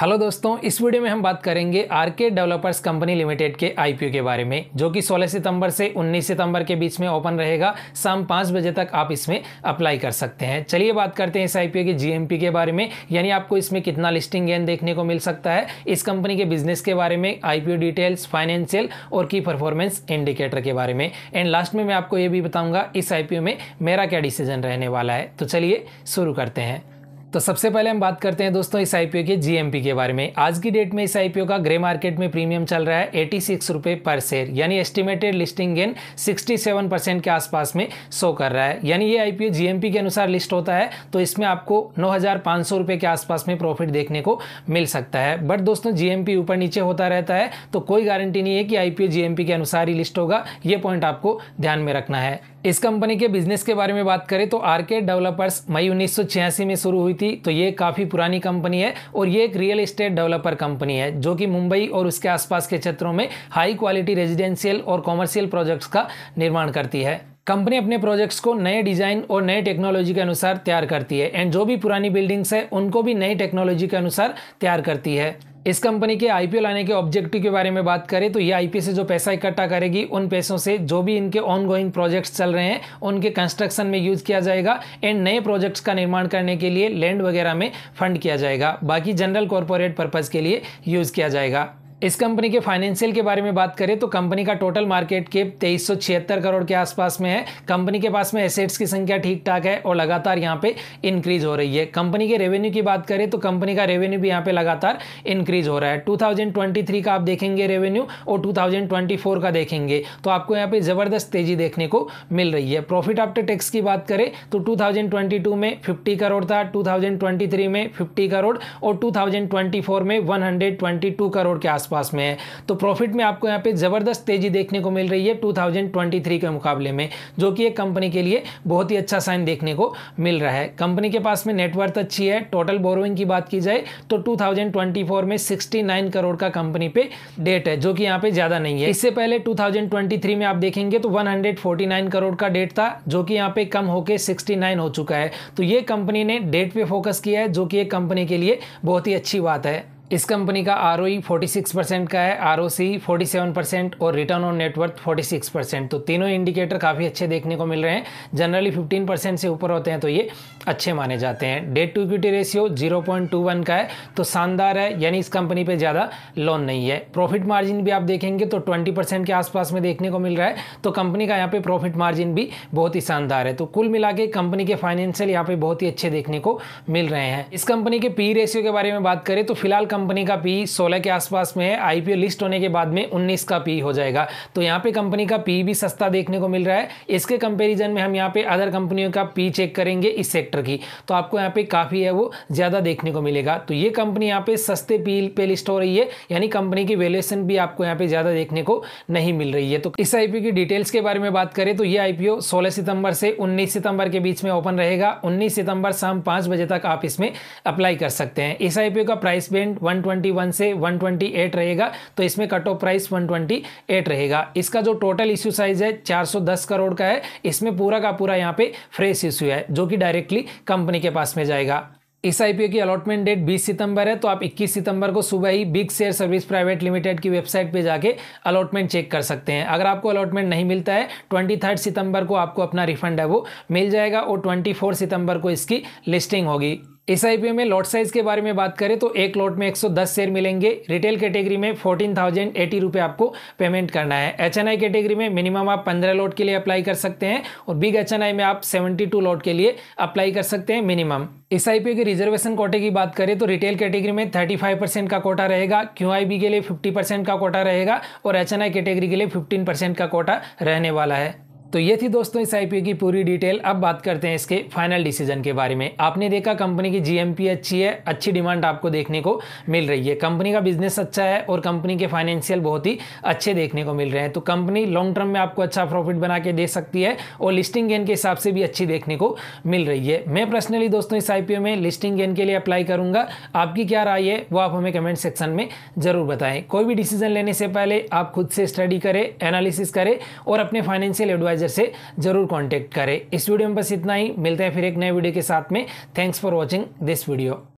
hello दोस्तों इस video में हम बात करेंगे आरके डेवलपर्स कंपनी लिमिटेड के आईपीओ के बारे में जो कि 16 सितंबर से 19 सितंबर के बीच में ओपन रहेगा शाम पाँच बजे तक आप इसमें अप्लाई कर सकते हैं चलिए बात करते हैं इस आईपीओ के जीएमपी के बारे में यानी आपको इसमें कितना लिस्टिंग गेन देखने को मिल सकता है इस कंपनी के बिजनेस के बारे में आई डिटेल्स फाइनेंशियल और की परफॉर्मेंस इंडिकेटर के बारे में एंड लास्ट में मैं आपको ये भी बताऊँगा इस आई में मेरा क्या डिसीजन रहने वाला है तो चलिए शुरू करते हैं तो सबसे पहले हम बात करते हैं दोस्तों इस आईपीओ के जीएमपी के बारे में आज की डेट में इस आईपीओ का ग्रे मार्केट में प्रीमियम चल रहा है एटी सिक्स रुपये पर शेयर यानी estimated listing gain sixty seven percent के आसपास में शो कर रहा है यानी ये आईपीओ जीएमपी के अनुसार लिस्ट होता है तो इसमें आपको नौ हजार पांच सौ रुपए के आसपास में प्रॉफिट देखने को मिल सकता है बट दोस्तों जीएमपी ऊपर नीचे होता रहता है तो कोई गारंटी नहीं है कि आईपीओ जीएमपी के अनुसार ही लिस्ट होगा ये पॉइंट आपको ध्यान में रखना है इस कंपनी के बिजनेस के बारे में बात करें तो आरके डेवलपर्स मई उन्नीस में शुरू हुई मूर्ति तो ये काफ़ी पुरानी कंपनी है और ये एक रियल इस्टेट डेवलपर कंपनी है जो कि मुंबई और उसके आसपास के क्षेत्रों में हाई क्वालिटी रेजिडेंशियल और कॉमर्शियल प्रोजेक्ट्स का निर्माण करती है कंपनी अपने प्रोजेक्ट्स को नए डिज़ाइन और नए टेक्नोलॉजी के अनुसार तैयार करती है एंड जो भी पुरानी बिल्डिंग्स है उनको भी नई टेक्नोलॉजी के अनुसार तैयार करती है इस कंपनी के आईपीओ लाने के ऑब्जेक्टिव के बारे में बात करें तो ये आईपीओ से जो पैसा इकट्ठा करेगी उन पैसों से जो भी इनके ऑनगोइंग प्रोजेक्ट्स चल रहे हैं उनके कंस्ट्रक्शन में यूज किया जाएगा एंड नए प्रोजेक्ट्स का निर्माण करने के लिए लैंड वगैरह में फंड किया जाएगा बाकी जनरल कॉरपोरेट पर्पज़ के लिए यूज़ किया जाएगा इस कंपनी के फाइनेंशियल के बारे में बात करें तो कंपनी का टोटल मार्केट केप तेईस करोड़ के आसपास में है कंपनी के पास में एसेट्स की संख्या ठीक ठाक है और लगातार यहाँ पे इंक्रीज हो रही है कंपनी के रेवेन्यू की बात करें तो कंपनी का रेवेन्यू भी यहाँ पे लगातार इंक्रीज हो रहा है 2023 का आप देखेंगे रेवेन्यू और 2024 का देखेंगे तो आपको यहाँ पे ज़बरदस्त तेजी देखने को मिल रही है प्रॉफिट आफ्टर टैक्स की बात करें तो टू में फिफ्टी करोड़ था टू में फिफ्टी करोड़ और टू में वन करोड़ के आसपास आसपास में है तो प्रॉफिट में आपको यहाँ पे ज़बरदस्त तेज़ी देखने को मिल रही है टू के मुकाबले में जो कि एक कंपनी के लिए बहुत ही अच्छा साइन देखने को मिल रहा है कंपनी के पास में नेटवर्थ अच्छी है टोटल बोरोइंग की बात की जाए तो टू में सिक्सटी करोड़ का कंपनी पे डेट है जो कि यहाँ पे ज़्यादा नहीं है इससे पहले टू में आप देखेंगे तो वन करोड़ का डेट था जो कि यहाँ पे कम होकर सिक्सटी हो चुका है तो ये कंपनी ने डेट पे फोकस किया है जो कि एक कंपनी के लिए बहुत ही अच्छी बात है इस कंपनी का R O forty six percent का है R O C forty seven percent और return on net worth forty six percent तो तीनों इंडिकेटर काफ़ी अच्छे देखने को मिल रहे हैं जनरली फिफ्टीन परसेंट से ऊपर होते हैं तो ये अच्छे माने जाते हैं debt to equity ratio zero point two one का है तो शानदार है यानी इस कंपनी पर ज़्यादा लोन नहीं है प्रॉफिट मार्जिन भी आप देखेंगे तो ट्वेंटी परसेंट के आसपास में देखने को मिल रहा है तो कंपनी का यहाँ पर प्रॉफिट मार्जिन भी बहुत ही शानदार है तो कुल मिला के कंपनी के फाइनेंशियल यहाँ पर बहुत ही अच्छे देखने को मिल रहे हैं इस कंपनी के पी रेशियो के बारे में बात करें तो फिलहाल कंपनी का पी 16 के आसपास में है आईपीओ लिस्ट होने के बाद में 19 का पी हो जाएगा तो यहाँ पे कंपनी का पी भी सस्ता देखने को मिल रहा है इसके कंपेरिजन में हम यहाँ पे अदर कंपनियों का पी चेक करेंगे इस सेक्टर की तो आपको यहाँ पे काफ़ी है वो ज़्यादा देखने को मिलेगा तो ये कंपनी यहाँ पे सस्ते पी पे लिस्ट हो रही है यानी कंपनी की वैल्यूएशन भी आपको यहाँ पे ज़्यादा देखने को नहीं मिल रही है तो इस आईपीओ की डिटेल्स के बारे में बात करें तो ये आईपीओ 16 सितंबर से 19 सितंबर के बीच में ओपन रहेगा 19 सितंबर शाम पांच बजे तक आप इसमें अप्लाई कर सकते हैं इस आईपीओ का प्राइस बैंड 121 से 128 रहेगा तो इसमें कट ऑफ प्राइस 128 रहेगा इसका जो टोटल इश्यू साइज है 410 करोड़ का है इसमें पूरा का पूरा यहाँ पे फ्रेश इश्यू है जो कि डायरेक्टली कंपनी के पास में जाएगा इस आईपीओ की अलॉटमेंट डेट 20 सितंबर है तो आप 21 सितंबर को सुबह ही big share service private limited की वेबसाइट पे जाके अलॉटमेंट चेक कर सकते हैं अगर आपको अलॉटमेंट नहीं मिलता है 23 सितंबर को आपको अपना रिफंड है वो मिल जाएगा और 24 सितंबर को इसकी लिस्टिंग होगी एस में लॉट साइज के बारे में बात करें तो एक लॉट में 110 शेयर मिलेंगे रिटेल कैटेगरी में फोर्टीन थाउजेंड एटी रुपये आपको पेमेंट करना है एच एन आई कैटेगरी में मिनिमम आप 15 लॉट के लिए अप्लाई कर सकते हैं और बिग एच एन आई में आप 72 लॉट के लिए अप्लाई कर सकते हैं मिनिमम एस आई पी के रिजर्वेशन कोटे की बात करें तो रिटेल कैटेगरी में थर्टी फाइव परसेंट का कोटा रहेगा क्यू आई बी के लिए फिफ्टी परसेंट का कोटा रहेगा और एच एन आई कैटेगरी के लिए फिफ्टीन परसेंट का कोटा रहने वाला है तो ये थी दोस्तों इस आईपीओ की पूरी डिटेल अब बात करते हैं इसके फाइनल डिसीजन के बारे में आपने देखा कंपनी की जीएमपी अच्छी है अच्छी डिमांड आपको देखने को मिल रही है कंपनी का बिजनेस अच्छा है और कंपनी के फाइनेंशियल बहुत ही अच्छे देखने को मिल रहे हैं तो कंपनी लॉन्ग टर्म में आपको अच्छा प्रॉफिट बना के दे सकती है और लिस्टिंग गेन के हिसाब से भी अच्छी देखने को मिल रही है मैं पर्सनली दोस्तों इस आई में लिस्टिंग गेन के लिए अप्लाई करूंगा आपकी क्या राय है वो आप हमें कमेंट सेक्शन में ज़रूर बताएं कोई भी डिसीजन लेने से पहले आप खुद से स्टडी करें एनालिसिस करें और अपने फाइनेंशियल एडवाइज एडवाइजर से जरूर कॉन्टेक्ट करें इस वीडियो में बस इतना ही मिलते हैं फिर एक नए वीडियो के साथ में thanks for watching this video